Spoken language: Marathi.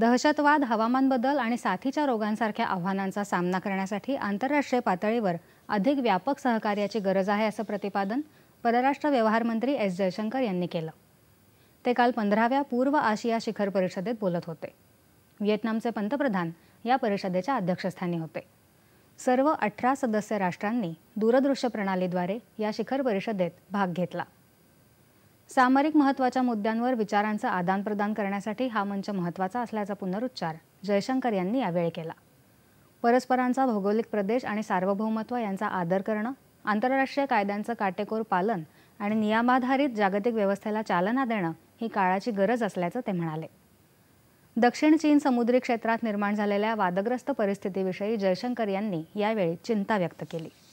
दहशतवाद हवामान बदल आणि साथीच्या रोगांसारख्या आव्हानांचा सामना करण्यासाठी आंतरराष्ट्रीय पातळीवर अधिक व्यापक सहकार्याची गरज आहे असं प्रतिपादन परराष्ट्र व्यवहार मंत्री एस जयशंकर यांनी केलं ते काल पंधराव्या पूर्व आशिया शिखर परिषदेत बोलत होते व्हिएतनामचे पंतप्रधान या परिषदेच्या अध्यक्षस्थानी होते सर्व अठरा सदस्य राष्ट्रांनी दूरदृश्य प्रणालीद्वारे या शिखर परिषदेत भाग घेतला सामरिक महत्वाच्या मुद्द्यांवर विचारांचं आदानप्रदान करण्यासाठी हा मंच महत्वाचा असल्याचा पुनरुच्चार जयशंकर यांनी यावेळी केला परस्परांचा भौगोलिक प्रदेश आणि सार्वभौमत्व यांचा आदर करणं आंतरराष्ट्रीय कायद्यांचं काटेकोर पालन आणि नियमाधारित जागतिक व्यवस्थेला चालना देणं ही काळाची गरज असल्याचं ते म्हणाले दक्षिण चीन समुद्री क्षेत्रात निर्माण झालेल्या वादग्रस्त परिस्थितीविषयी जयशंकर यांनी यावेळी चिंता व्यक्त केली